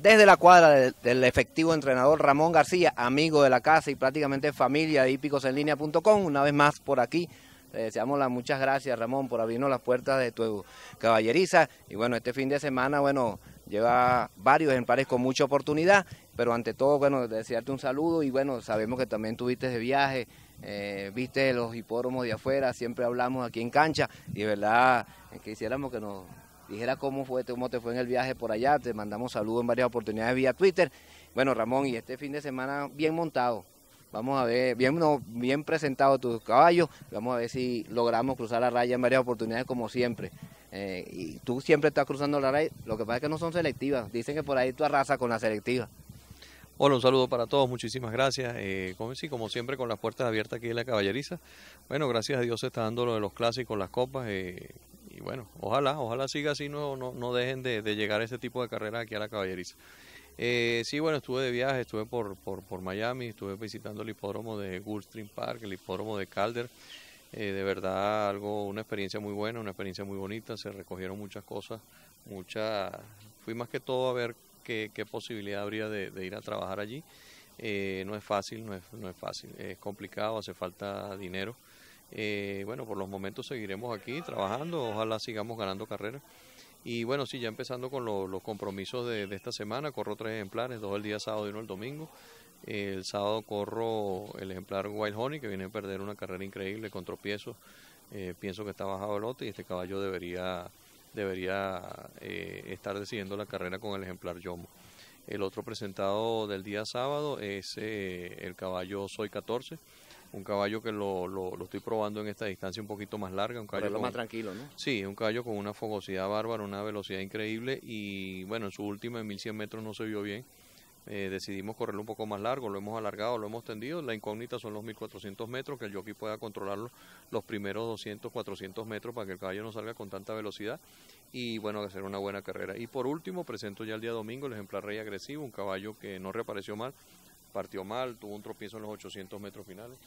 desde la cuadra del, efectivo entrenador Ramón García, amigo de la casa y prácticamente familia de hípicosenlínea.com. Una vez más por aquí, le deseamos las muchas gracias, Ramón, por abrirnos las puertas de tu caballeriza. Y bueno, este fin de semana, bueno, lleva varios empares con mucha oportunidad, pero ante todo, bueno, desearte un saludo y bueno, sabemos que también tuviste de viaje. Eh, viste los hipódromos de afuera, siempre hablamos aquí en cancha y de verdad eh, quisiéramos que nos dijera cómo fue, cómo te fue en el viaje por allá. Te mandamos saludos en varias oportunidades vía Twitter. Bueno, Ramón, y este fin de semana bien montado. Vamos a ver, bien, bien presentado tus caballos. Vamos a ver si logramos cruzar la raya en varias oportunidades como siempre. Eh, y tú siempre estás cruzando la raya. Lo que pasa es que no son selectivas. Dicen que por ahí tú arrasas con la selectiva. Hola, un saludo para todos, muchísimas gracias. Eh, como, siempre, con las puertas abiertas aquí en la caballeriza. Bueno, gracias a Dios se está dando lo de los clásicos, las copas. Eh, y bueno, ojalá, ojalá siga así, no, no, no dejen de, llegar a este tipo de carreras aquí a la caballeriza. Eh, sí, bueno, estuve de viaje, estuve por, Miami, estuve visitando el hipódromo de Gulfstream Park, el hipódromo de Calder. Eh, de verdad, algo, una experiencia muy buena, una experiencia muy bonita, se recogieron muchas cosas, muchas... Fui más que todo a ver qué, posibilidad habría de, ir a trabajar allí. Eh, no es fácil, no es, no es fácil, es complicado, hace falta dinero. Eh, bueno, por los momentos seguiremos aquí trabajando, ojalá sigamos ganando carreras. Y bueno, sí, ya empezando con los compromisos de, esta semana, corro tres ejemplares, dos el día sábado y uno el domingo. el sábado corro el ejemplar Wild Honey, que viene a perder una carrera increíble con tropiezos. Eh, pienso que está bajado el lote y este caballo debería, debería eh, estar decidiendo la carrera con el ejemplar Yomo. El otro presentado del día sábado es el caballo Soy 14 un caballo que lo, lo, estoy probando en esta distancia un poquito más larga. Un caballo más tranquilo, ¿no? Sí, un caballo con una fogosidad bárbara, una velocidad increíble y bueno, en su última en 1100 metros no se vio bien. Eh, decidimos correrlo un poco más largo, lo hemos alargado, lo hemos tendido. La incógnita son los 1400 metros, que el jockey pueda controlar los primeros 200, 400 metros para que el caballo no salga con tanta velocidad y bueno, hacer una buena carrera. Y por último, presento ya el día domingo el ejemplar Rey Agresivo, un caballo que no reapareció mal, partió mal, tuvo un tropiezo en los 800 metros finales.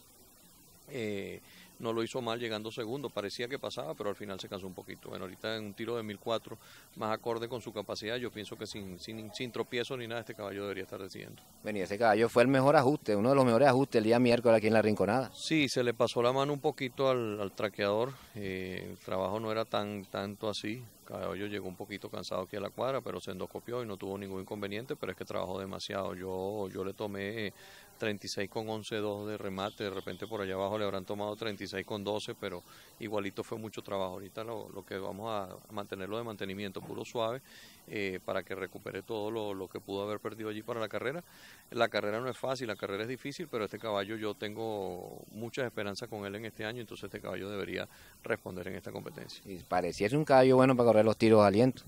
Eh, no lo hizo mal llegando segundo, parecía que pasaba, pero al final se cansó un poquito. Bueno, ahorita en un tiro de 1004, más acorde con su capacidad, yo pienso que sin, sin, sin tropiezo ni nada, este caballo debería estar decidiendo. Vení, y ese caballo fue el mejor ajuste, uno de los mejores ajustes el día miércoles aquí en la Rinconada. Sí, se le pasó la mano un poquito al, traqueador, eh, el trabajo no era tan tanto así, El Caballo llegó un poquito cansado aquí a la cuadra, pero se endoscopió y no tuvo ningún inconveniente, pero es que trabajó demasiado. Yo, yo le tomé 36 con 11, 2 de remate, de repente por allá abajo le habrán tomado 36 con 12, pero igualito fue mucho trabajo. Ahorita lo, lo que vamos a mantenerlo de mantenimiento puro suave eh, para que recupere todo lo, que pudo haber perdido allí para la carrera. La carrera no es fácil, la carrera es difícil, pero este caballo yo tengo muchas esperanzas con él en este año, entonces este caballo debería responder en esta competencia. Y ser un caballo bueno para correr los tiros de aliento.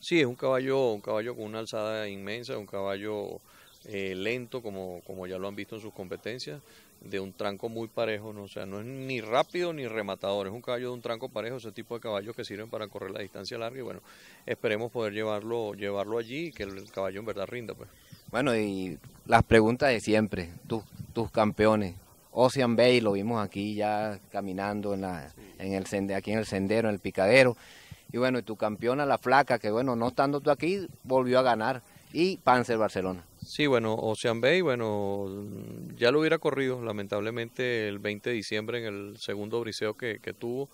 Sí, es un caballo, un caballo con una alzada inmensa, un caballo eh, lento como, ya lo han visto en sus competencias, de un tranco muy parejo, no, o sea, no es ni rápido ni rematador, es un caballo de un tranco parejo, ese tipo de caballos que sirven para correr la distancia larga y bueno, esperemos poder llevarlo, llevarlo allí y que el caballo en verdad rinda. Pues. Bueno, y las preguntas de siempre, tus, tus campeones, Ocean Bay, lo vimos aquí ya caminando en, la, en el sende, aquí en el sendero, en el picadero, y bueno, y tu campeona, la flaca, que bueno, no estando tú aquí, volvió a ganar, y Panzer Barcelona. Sí, bueno, Ocean Bay, bueno, mm, ya lo hubiera corrido, lamentablemente el 20 de diciembre en el segundo briseo que, tuvo,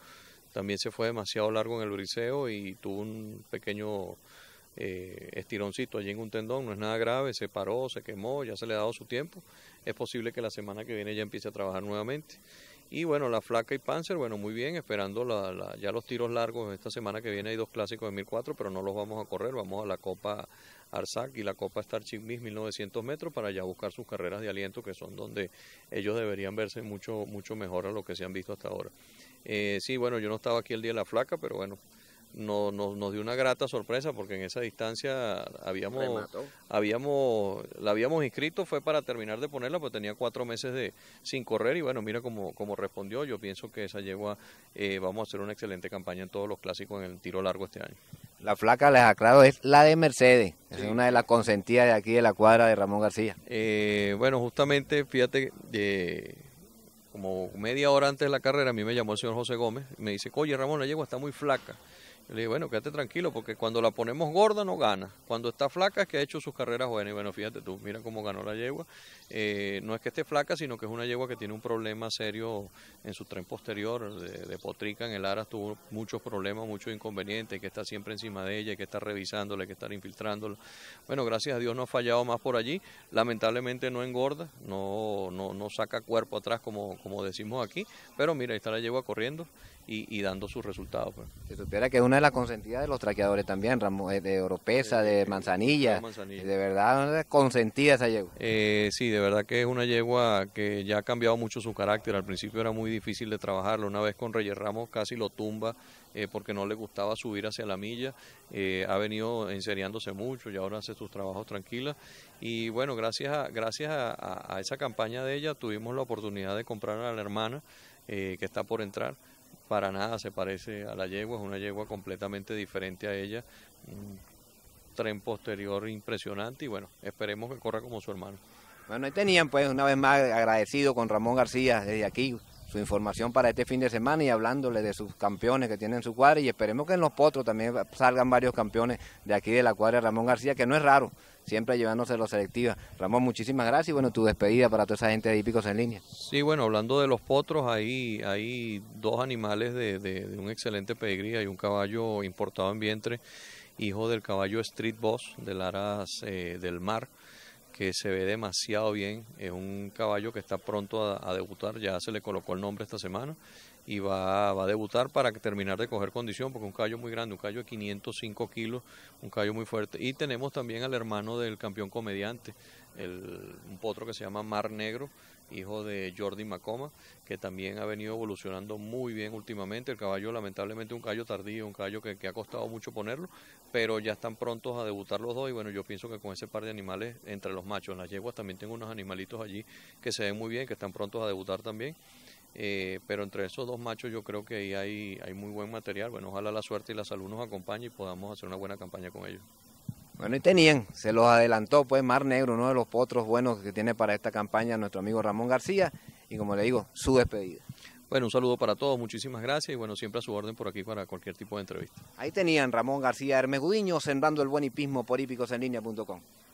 también se fue demasiado largo en el briseo y tuvo un pequeño eh, estironcito allí en un tendón, no es nada grave, se paró, se quemó, ya se le ha dado su tiempo, es posible que la semana que viene ya empiece a trabajar nuevamente. Y bueno, la flaca y Panzer, bueno, muy bien, esperando la, ya los tiros largos. Esta semana que viene hay dos clásicos de 1004, pero no los vamos a correr, vamos a la Copa ARSAC y la Copa Star Miss 1900 metros para ya buscar sus carreras de aliento que son donde ellos deberían verse mucho, mucho mejor a lo que se han visto hasta ahora. Eh, sí, bueno, yo no estaba aquí el día de la flaca, pero bueno, no, nos dio una grata sorpresa porque en esa distancia habíamos, habíamos, la habíamos inscrito, fue para terminar de ponerla, pues tenía cuatro meses de, sin correr y bueno, mira cómo, respondió. Yo pienso que esa yegua, eh, vamos a hacer una excelente campaña en todos los clásicos en el tiro largo este año. La flaca, les aclaro, es la de Mercedes. Es una de las consentidas de aquí de la cuadra de Ramón García. Eh, bueno, justamente, fíjate, eh, como media hora antes de la carrera, a mí me llamó el señor José Gómez. me dice, oye, Ramón, la yegua está muy flaca. Le dije, bueno, quédate tranquilo, porque cuando la ponemos gorda no gana. Cuando está flaca es que ha hecho sus carreras buenas. Y bueno, fíjate tú, mira cómo ganó la yegua. Eh, no es que esté flaca, sino que es una yegua que tiene un problema serio en su tren posterior de, potrica. En el aras tuvo muchos problemas, muchos inconvenientes, que está siempre encima de ella, que está revisándola, que está infiltrándola. Bueno, gracias a Dios no ha fallado más por allí. Lamentablemente no engorda, no, saca cuerpo atrás como, como decimos aquí. Pero mira, ahí está la yegua corriendo y, dando sus resultados. Pues. ...se supiera que es una de las consentidas de los traqueadores también, Ramos eh, de Oropesa, de, manzanilla, de verdad una consentida esa yegua. Eh, sí, de verdad que es una yegua que ya ha cambiado mucho su carácter, al principio era muy difícil de trabajarlo, una vez con Reyes Ramos casi lo tumba eh, porque no le gustaba subir hacia la milla, ha venido enseriándose mucho y ahora hace sus trabajos tranquilas y bueno, gracias, a, gracias esa campaña de ella tuvimos la oportunidad de comprar a la hermana que está por entrar para nada se parece a la yegua, es una yegua completamente diferente a ella, un tren posterior impresionante y bueno, esperemos que corra como su hermano. Bueno, ahí tenían pues una vez más agradecido con Ramón García desde aquí, su información para este fin de semana y hablándole de sus campeones que tienen su cuadra y esperemos que en los potros también salgan varios campeones de aquí de la cuadra Ramón García, que no es raro, siempre llevándose los selectivos. Ramón, muchísimas gracias y bueno, tu despedida para toda esa gente de hípicos en línea. Sí, bueno, hablando de los potros, ahí hay dos animales de, una un excelente pedigría, hay un caballo importado en vientre, hijo del caballo Street Boss de Laras eh, del Mar, que se ve demasiado bien. Es un caballo que está pronto a, debutar, ya se le colocó el nombre esta semana y va, va a debutar para terminar de coger condición, porque es un caballo muy grande, un caballo de 505 kilos, un caballo muy fuerte. Y tenemos también al hermano del campeón comediante, un potro que se llama Mar Negro, hijo de Jordi Macoma, que también ha venido evolucionando muy bien últimamente. El caballo, lamentablemente, un callo tardío, un callo que, ha costado mucho ponerlo, pero ya están prontos a debutar los dos. Y bueno, yo pienso que con ese par de animales entre los machos, en las yeguas también tengo unos animalitos allí que se ven muy bien, que están prontos a debutar también. Eh, pero entre esos dos machos yo creo que ahí hay, hay muy buen material. Bueno, ojalá la suerte y la salud nos acompañe y podamos hacer una buena campaña con ellos. Bueno, y tenían, se los adelantó pues Mar Negro, uno de los potros buenos que tiene para esta campaña nuestro amigo Ramón García, y como le digo, su despedida. Bueno, un saludo para todos, muchísimas gracias y bueno, siempre a su orden por aquí para cualquier tipo de entrevista. Ahí tenían Ramón García Hermes Gudiño, sembrando el buen hipismo por hipicosenlinea.com. en